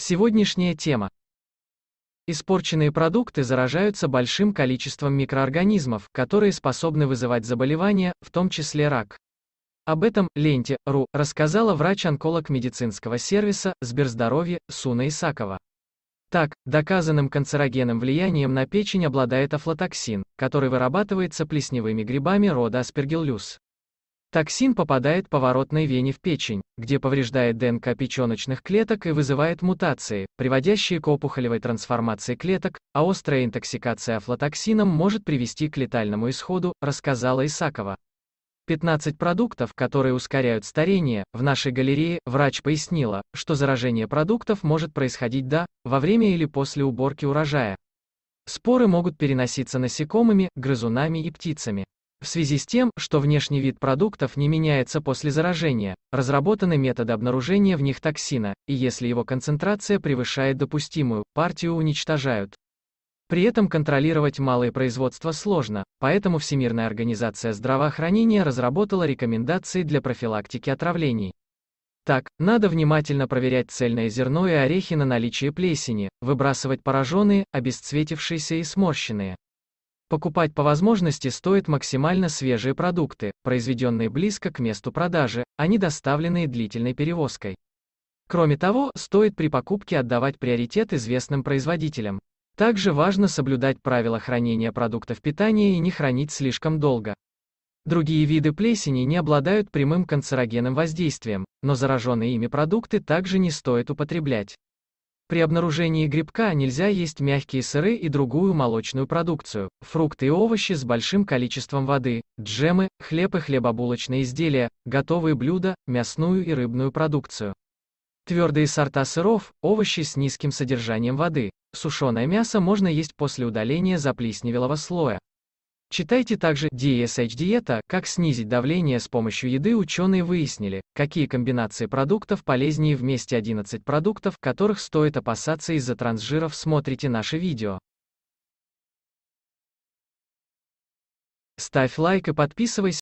Сегодняшняя тема. Испорченные продукты заражаются большим количеством микроорганизмов, которые способны вызывать заболевания, в том числе рак. Об этом ленте РУ рассказала врач-онколог медицинского сервиса Сберздоровье Суна Исакова. Так, доказанным канцерогенным влиянием на печень обладает афлатоксин, который вырабатывается плесневыми грибами рода аспергиллюс. Токсин попадает поворотной вене в печень, где повреждает ДНК печеночных клеток и вызывает мутации, приводящие к опухолевой трансформации клеток, а острая интоксикация афлотоксином может привести к летальному исходу, рассказала Исакова. 15 продуктов, которые ускоряют старение, в нашей галерее, врач пояснила, что заражение продуктов может происходить до, во время или после уборки урожая. Споры могут переноситься насекомыми, грызунами и птицами. В связи с тем, что внешний вид продуктов не меняется после заражения, разработаны методы обнаружения в них токсина, и если его концентрация превышает допустимую, партию уничтожают. При этом контролировать малые производства сложно, поэтому Всемирная организация здравоохранения разработала рекомендации для профилактики отравлений. Так, надо внимательно проверять цельное зерно и орехи на наличие плесени, выбрасывать пораженные, обесцветившиеся и сморщенные. Покупать по возможности стоит максимально свежие продукты, произведенные близко к месту продажи, а не доставленные длительной перевозкой. Кроме того, стоит при покупке отдавать приоритет известным производителям. Также важно соблюдать правила хранения продуктов питания и не хранить слишком долго. Другие виды плесени не обладают прямым канцерогенным воздействием, но зараженные ими продукты также не стоит употреблять. При обнаружении грибка нельзя есть мягкие сыры и другую молочную продукцию, фрукты и овощи с большим количеством воды, джемы, хлеб и хлебобулочные изделия, готовые блюда, мясную и рыбную продукцию. Твердые сорта сыров, овощи с низким содержанием воды. Сушеное мясо можно есть после удаления заплесневелого слоя. Читайте также DSH-диета, e как снизить давление с помощью еды. Ученые выяснили, какие комбинации продуктов полезнее вместе 11 продуктов, которых стоит опасаться из-за трансжиров. Смотрите наше видео. Ставь лайк и подписывайся.